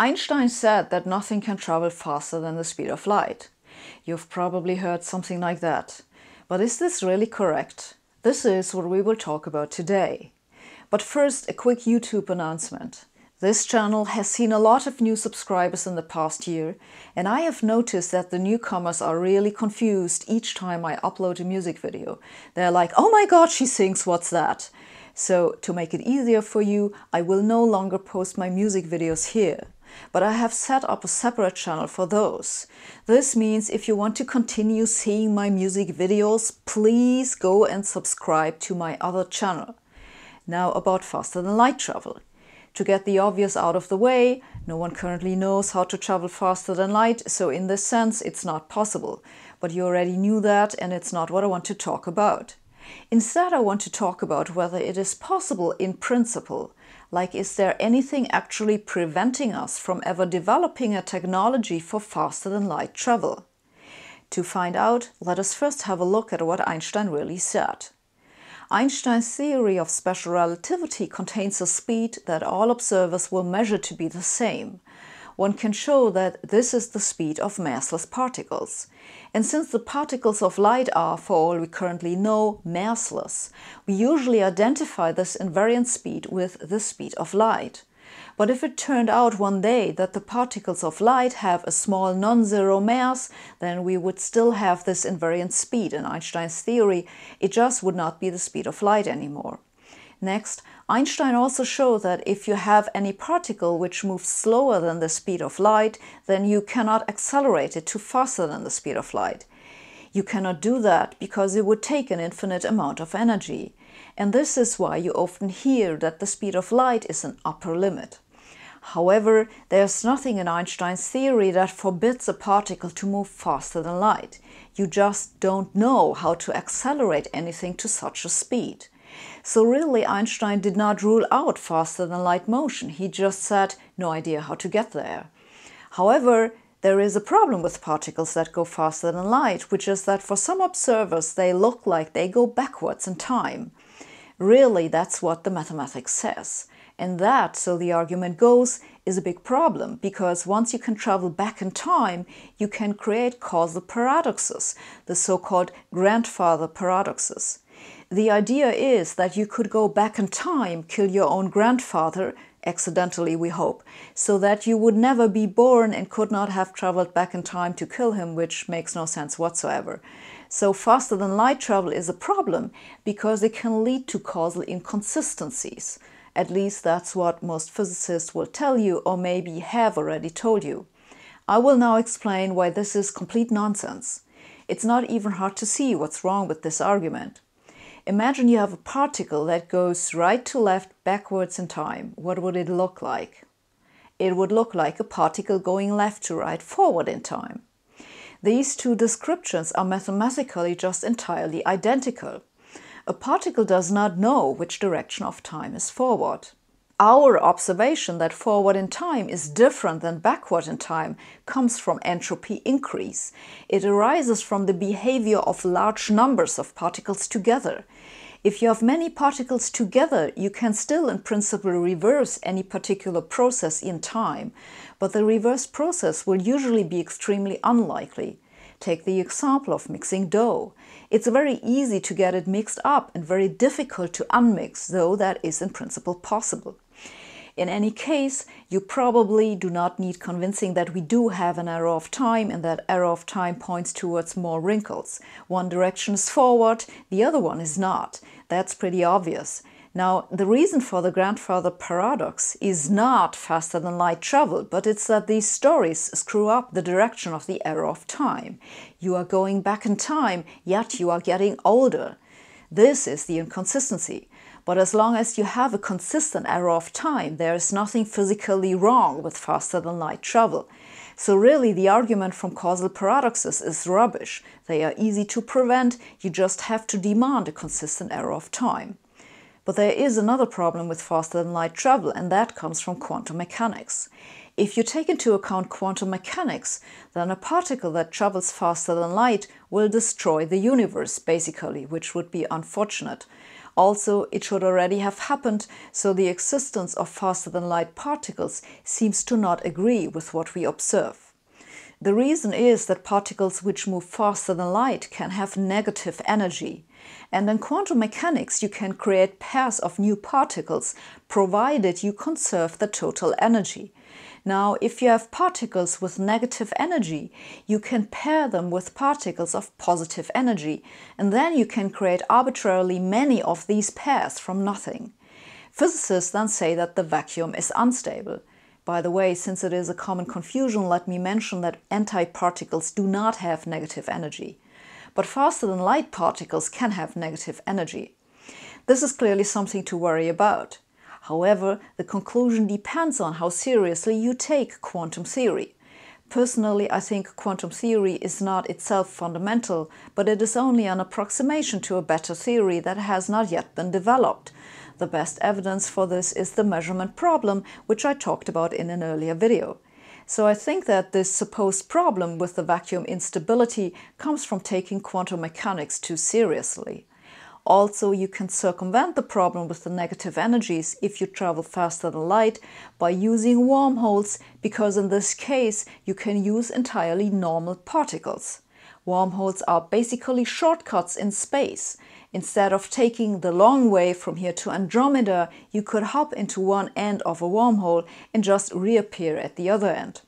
Einstein said that nothing can travel faster than the speed of light. You've probably heard something like that. But is this really correct? This is what we will talk about today. But first, a quick YouTube announcement. This channel has seen a lot of new subscribers in the past year, and I have noticed that the newcomers are really confused each time I upload a music video. They're like, oh my god, she sings, what's that? So, to make it easier for you, I will no longer post my music videos here but I have set up a separate channel for those. This means if you want to continue seeing my music videos, please go and subscribe to my other channel. Now about faster than light travel. To get the obvious out of the way, no one currently knows how to travel faster than light, so in this sense it's not possible. But you already knew that and it's not what I want to talk about. Instead, I want to talk about whether it is possible in principle. Like, is there anything actually preventing us from ever developing a technology for faster than light travel? To find out, let us first have a look at what Einstein really said. Einstein's theory of special relativity contains a speed that all observers will measure to be the same, one can show that this is the speed of massless particles. And since the particles of light are, for all we currently know, massless, we usually identify this invariant speed with the speed of light. But if it turned out one day that the particles of light have a small non-zero mass, then we would still have this invariant speed in Einstein's theory, it just would not be the speed of light anymore. Next, Einstein also showed that if you have any particle which moves slower than the speed of light, then you cannot accelerate it to faster than the speed of light. You cannot do that because it would take an infinite amount of energy. And this is why you often hear that the speed of light is an upper limit. However, there's nothing in Einstein's theory that forbids a particle to move faster than light. You just don't know how to accelerate anything to such a speed. So really Einstein did not rule out faster than light motion, he just said no idea how to get there. However, there is a problem with particles that go faster than light, which is that for some observers they look like they go backwards in time. Really, that's what the mathematics says. And that, so the argument goes, is a big problem because once you can travel back in time, you can create causal paradoxes, the so called grandfather paradoxes. The idea is that you could go back in time, kill your own grandfather, accidentally, we hope, so that you would never be born and could not have traveled back in time to kill him, which makes no sense whatsoever. So, faster than light travel is a problem because it can lead to causal inconsistencies. At least that's what most physicists will tell you, or maybe have already told you. I will now explain why this is complete nonsense. It's not even hard to see what's wrong with this argument. Imagine you have a particle that goes right to left backwards in time. What would it look like? It would look like a particle going left to right forward in time. These two descriptions are mathematically just entirely identical. A particle does not know which direction of time is forward. Our observation that forward in time is different than backward in time comes from entropy increase. It arises from the behavior of large numbers of particles together. If you have many particles together, you can still in principle reverse any particular process in time, but the reverse process will usually be extremely unlikely. Take the example of mixing dough. It's very easy to get it mixed up and very difficult to unmix, though that is in principle possible. In any case, you probably do not need convincing that we do have an arrow of time and that arrow of time points towards more wrinkles. One direction is forward, the other one is not. That's pretty obvious. Now, the reason for the grandfather paradox is not faster than light travel, but it's that these stories screw up the direction of the arrow of time. You are going back in time, yet you are getting older. This is the inconsistency. But as long as you have a consistent arrow of time, there is nothing physically wrong with faster than light travel. So really the argument from causal paradoxes is rubbish. They are easy to prevent, you just have to demand a consistent arrow of time. But there is another problem with faster than light travel, and that comes from quantum mechanics. If you take into account quantum mechanics, then a particle that travels faster than light will destroy the universe, basically, which would be unfortunate. Also, it should already have happened, so the existence of faster-than-light particles seems to not agree with what we observe. The reason is that particles which move faster than light can have negative energy. And in quantum mechanics, you can create pairs of new particles provided you conserve the total energy. Now, if you have particles with negative energy, you can pair them with particles of positive energy, and then you can create arbitrarily many of these pairs from nothing. Physicists then say that the vacuum is unstable. By the way, since it is a common confusion, let me mention that antiparticles do not have negative energy. But faster than light particles can have negative energy. This is clearly something to worry about. However, the conclusion depends on how seriously you take quantum theory. Personally, I think quantum theory is not itself fundamental, but it is only an approximation to a better theory that has not yet been developed. The best evidence for this is the measurement problem, which I talked about in an earlier video. So I think that this supposed problem with the vacuum instability comes from taking quantum mechanics too seriously. Also, you can circumvent the problem with the negative energies if you travel faster than light by using wormholes, because in this case, you can use entirely normal particles. Wormholes are basically shortcuts in space. Instead of taking the long way from here to Andromeda, you could hop into one end of a wormhole and just reappear at the other end.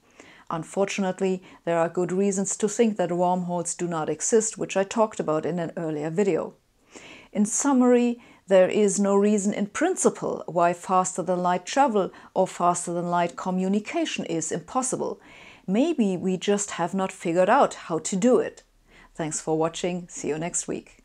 Unfortunately, there are good reasons to think that wormholes do not exist, which I talked about in an earlier video. In summary, there is no reason in principle why faster than light travel or faster than light communication is impossible. Maybe we just have not figured out how to do it. Thanks for watching. See you next week.